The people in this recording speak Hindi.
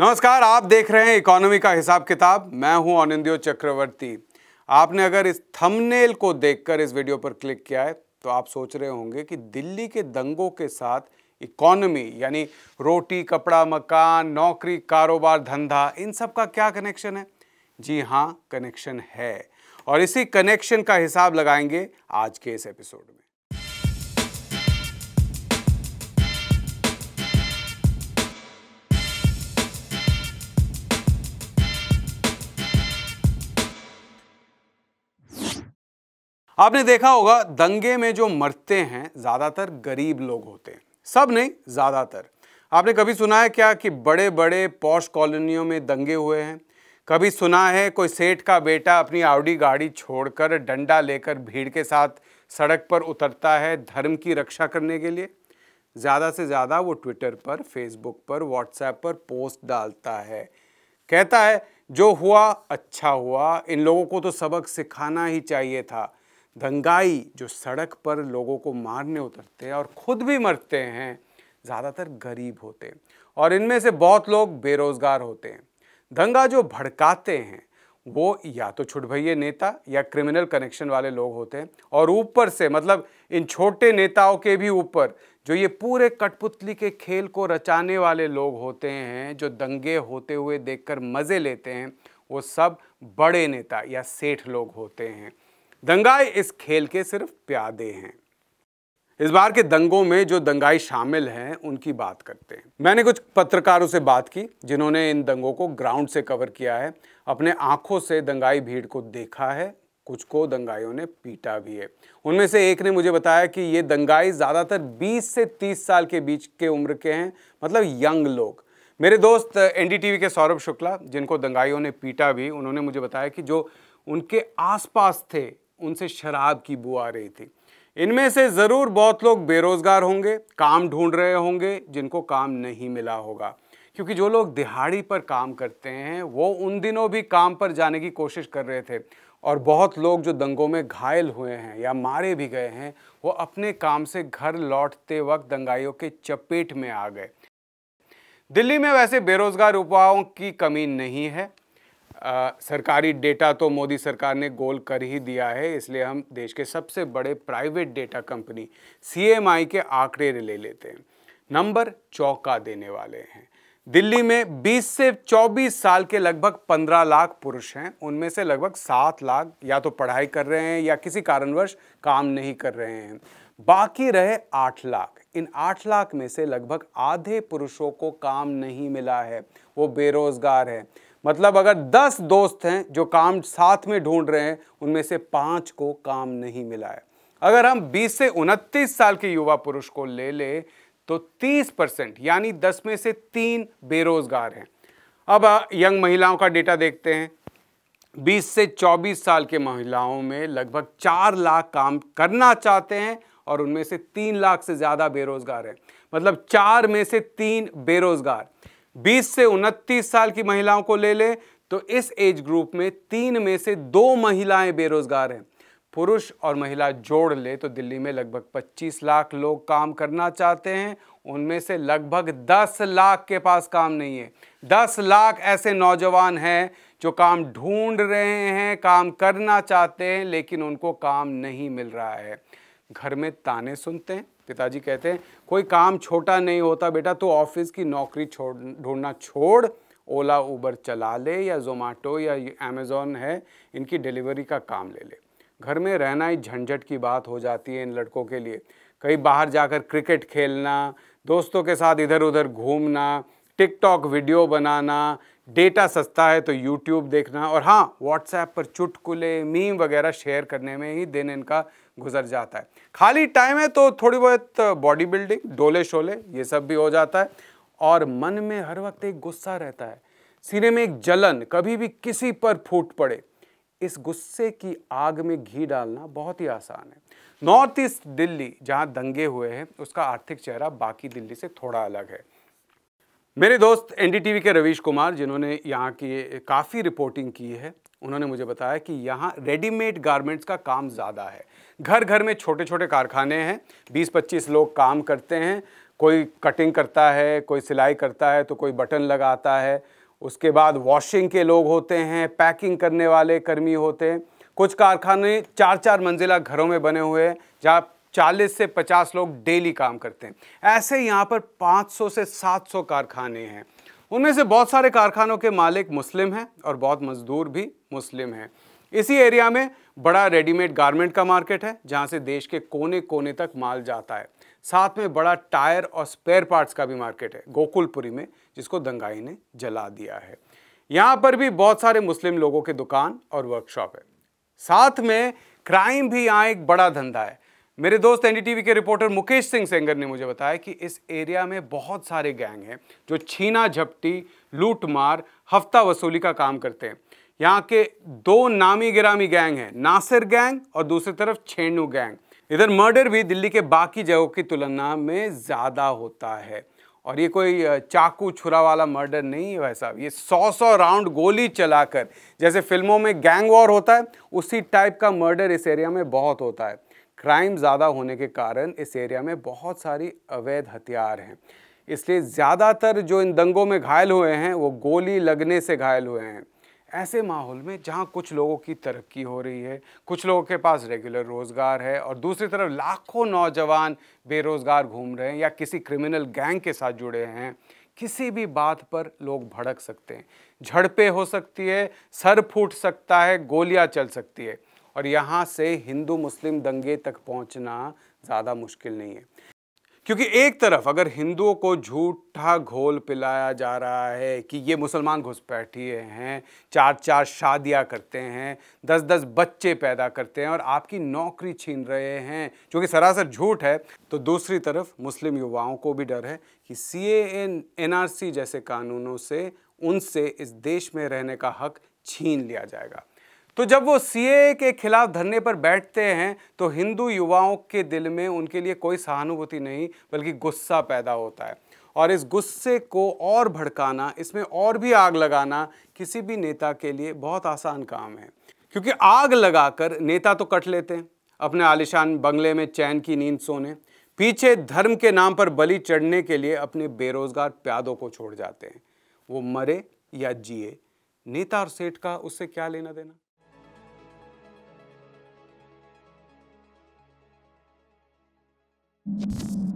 नमस्कार आप देख रहे हैं इकोनॉमी का हिसाब किताब मैं हूं अनिंदो चक्रवर्ती आपने अगर इस थंबनेल को देखकर इस वीडियो पर क्लिक किया है तो आप सोच रहे होंगे कि दिल्ली के दंगों के साथ इकोनॉमी यानी रोटी कपड़ा मकान नौकरी कारोबार धंधा इन सब का क्या कनेक्शन है जी हाँ कनेक्शन है और इसी कनेक्शन का हिसाब लगाएंगे आज के इस एपिसोड में आपने देखा होगा दंगे में जो मरते हैं ज़्यादातर गरीब लोग होते हैं सब नहीं ज़्यादातर आपने कभी सुना है क्या कि बड़े बड़े पॉश कॉलोनियों में दंगे हुए हैं कभी सुना है कोई सेठ का बेटा अपनी आउडी गाड़ी छोड़कर डंडा लेकर भीड़ के साथ सड़क पर उतरता है धर्म की रक्षा करने के लिए ज़्यादा से ज़्यादा वो ट्विटर पर फेसबुक पर व्हाट्सएप पर पोस्ट डालता है कहता है जो हुआ अच्छा हुआ इन लोगों को तो सबक सिखाना ही चाहिए था दंगाई जो सड़क पर लोगों को मारने उतरते हैं और खुद भी मरते हैं ज़्यादातर गरीब होते हैं और इनमें से बहुत लोग बेरोज़गार होते हैं दंगा जो भड़काते हैं वो या तो छुटभैये नेता या क्रिमिनल कनेक्शन वाले लोग होते हैं और ऊपर से मतलब इन छोटे नेताओं के भी ऊपर जो ये पूरे कठपुतली के खेल को रचाने वाले लोग होते हैं जो दंगे होते हुए देखकर मज़े लेते हैं वो सब बड़े नेता या सेठ लोग होते हैं दंगाई इस खेल के सिर्फ प्यादे हैं इस बार के दंगों में जो दंगाई शामिल हैं उनकी बात करते हैं मैंने कुछ पत्रकारों से बात की जिन्होंने इन दंगों को ग्राउंड से कवर किया है अपने आंखों से दंगाई भीड़ को देखा है कुछ को दंगाइयों ने पीटा भी है उनमें से एक ने मुझे बताया कि ये दंगाई ज़्यादातर 20 से 30 साल के बीच के उम्र के हैं मतलब यंग लोग मेरे दोस्त एनडीटीवी के सौरभ शुक्ला जिनको दंगाइयों ने पीटा भी उन्होंने मुझे बताया कि जो उनके आसपास थे उनसे शराब की बू आ रही थी इनमें से ज़रूर बहुत लोग बेरोज़गार होंगे काम ढूंढ रहे होंगे जिनको काम नहीं मिला होगा क्योंकि जो लोग दिहाड़ी पर काम करते हैं वो उन दिनों भी काम पर जाने की कोशिश कर रहे थे और बहुत लोग जो दंगों में घायल हुए हैं या मारे भी गए हैं वो अपने काम से घर लौटते वक्त दंगाइयों के चपेट में आ गए दिल्ली में वैसे बेरोज़गार उपायों की कमी नहीं है आ, सरकारी डेटा तो मोदी सरकार ने गोल कर ही दिया है इसलिए हम देश के सबसे बड़े प्राइवेट डेटा कंपनी सी के आंकड़े ले लेते हैं नंबर चौका देने वाले हैं दिल्ली में 20 से 24 साल के लगभग 15 लाख पुरुष हैं उनमें से लगभग 7 लाख या तो पढ़ाई कर रहे हैं या किसी कारणवश काम नहीं कर रहे हैं बाकी रहे 8 लाख इन 8 लाख में से लगभग आधे पुरुषों को काम नहीं मिला है वो बेरोज़गार है मतलब अगर दस दोस्त हैं जो काम साथ में ढूंढ रहे हैं उनमें से पाँच को काम नहीं मिला है अगर हम 20 से उनतीस साल के युवा पुरुष को ले ले तो 30 परसेंट यानी 10 में से तीन बेरोजगार हैं अब यंग महिलाओं का डेटा देखते हैं 20 से 24 साल के महिलाओं में लगभग 4 लाख काम करना चाहते हैं और उनमें से 3 लाख से ज़्यादा बेरोजगार हैं मतलब चार में से तीन बेरोजगार 20 से उनतीस साल की महिलाओं को ले लें तो इस एज ग्रुप में तीन में से दो महिलाएं बेरोजगार हैं पुरुष और महिला जोड़ ले तो दिल्ली में लगभग 25 लाख लोग काम करना चाहते हैं उनमें से लगभग 10 लाख के पास काम नहीं है 10 लाख ऐसे नौजवान हैं जो काम ढूंढ रहे हैं काम करना चाहते हैं लेकिन उनको काम नहीं मिल रहा है घर में ताने सुनते हैं पिताजी कहते हैं कोई काम छोटा नहीं होता बेटा तो ऑफिस की नौकरी छोड़ ढूंढना छोड़ ओला उबर चला ले या जोमेटो या अमेज़ोन है इनकी डिलीवरी का काम ले ले घर में रहना ही झंझट की बात हो जाती है इन लड़कों के लिए कहीं बाहर जाकर क्रिकेट खेलना दोस्तों के साथ इधर उधर घूमना टिकटॉक वीडियो बनाना डेटा सस्ता है तो यूट्यूब देखना और हाँ व्हाट्सएप पर चुटकुले मीम वगैरह शेयर करने में ही दिन इनका गुजर जाता है खाली टाइम है तो थोड़ी बहुत बॉडी बिल्डिंग डोले शोले ये सब भी हो जाता है और मन में हर वक्त एक गुस्सा रहता है सीने में एक जलन कभी भी किसी पर फूट पड़े इस गुस्से की आग में घी डालना बहुत ही आसान है नॉर्थ ईस्ट दिल्ली जहाँ दंगे हुए हैं उसका आर्थिक चेहरा बाकी दिल्ली से थोड़ा अलग है मेरे दोस्त एनडीटीवी के रवीश कुमार जिन्होंने यहाँ की काफ़ी रिपोर्टिंग की है उन्होंने मुझे बताया कि यहाँ रेडीमेड गारमेंट्स का काम ज़्यादा है घर घर में छोटे छोटे कारखाने हैं बीस पच्चीस लोग काम करते हैं कोई कटिंग करता है कोई सिलाई करता है तो कोई बटन लगाता है उसके बाद वॉशिंग के लोग होते हैं पैकिंग करने वाले कर्मी होते हैं कुछ कारखाने चार चार मंजिला घरों में बने हुए हैं जहाँ चालीस से पचास लोग डेली काम करते हैं ऐसे यहाँ पर 500 से 700 कारखाने हैं उनमें से बहुत सारे कारखानों के मालिक मुस्लिम हैं और बहुत मज़दूर भी मुस्लिम हैं इसी एरिया में बड़ा रेडीमेड गारमेंट का मार्केट है जहाँ से देश के कोने कोने तक माल जाता है साथ में बड़ा टायर और स्पेयर पार्ट्स का भी मार्केट है गोकुलपुरी में जिसको दंगाई ने जला दिया है यहाँ पर भी बहुत सारे मुस्लिम लोगों के दुकान और वर्कशॉप है साथ में क्राइम भी यहाँ एक बड़ा धंधा है मेरे दोस्त एनडीटीवी के रिपोर्टर मुकेश सिंह सेंगर ने मुझे बताया कि इस एरिया में बहुत सारे गैंग हैं जो छीना झपटी लूटमार हफ्ता वसूली का काम करते हैं यहाँ के दो नामी गिरामी गैंग हैं नासिर गैंग और दूसरी तरफ छेनू गैंग इधर मर्डर भी दिल्ली के बाकी जगहों की तुलना में ज़्यादा होता है और ये कोई चाकू छुरा वाला मर्डर नहीं है भाई साहब ये सौ सौ राउंड गोली चलाकर जैसे फिल्मों में गैंग वॉर होता है उसी टाइप का मर्डर इस एरिया में बहुत होता है क्राइम ज़्यादा होने के कारण इस एरिया में बहुत सारी अवैध हथियार हैं इसलिए ज़्यादातर जो इन दंगों में घायल हुए हैं वो गोली लगने से घायल हुए हैं ऐसे माहौल में जहाँ कुछ लोगों की तरक्की हो रही है कुछ लोगों के पास रेगुलर रोज़गार है और दूसरी तरफ लाखों नौजवान बेरोज़गार घूम रहे हैं या किसी क्रिमिनल गैंग के साथ जुड़े हैं किसी भी बात पर लोग भड़क सकते हैं झड़पें हो सकती है सर फूट सकता है गोलियां चल सकती है और यहाँ से हिंदू मुस्लिम दंगे तक पहुँचना ज़्यादा मुश्किल नहीं है क्योंकि एक तरफ अगर हिंदुओं को झूठा घोल पिलाया जा रहा है कि ये मुसलमान घुसपैठिए हैं चार चार शादियां करते हैं दस दस बच्चे पैदा करते हैं और आपकी नौकरी छीन रहे हैं जो कि सरासर झूठ है तो दूसरी तरफ मुस्लिम युवाओं को भी डर है कि सी एन एन जैसे कानूनों से उनसे इस देश में रहने का हक छीन लिया जाएगा तो जब वो सी के खिलाफ धरने पर बैठते हैं तो हिंदू युवाओं के दिल में उनके लिए कोई सहानुभूति नहीं बल्कि गुस्सा पैदा होता है और इस गुस्से को और भड़काना इसमें और भी आग लगाना किसी भी नेता के लिए बहुत आसान काम है क्योंकि आग लगाकर नेता तो कट लेते हैं अपने आलिशान बंगले में चैन की नींद सोने पीछे धर्म के नाम पर बलि चढ़ने के लिए अपने बेरोजगार प्यादों को छोड़ जाते हैं वो मरे या जिए नेता और सेठ का उससे क्या लेना देना you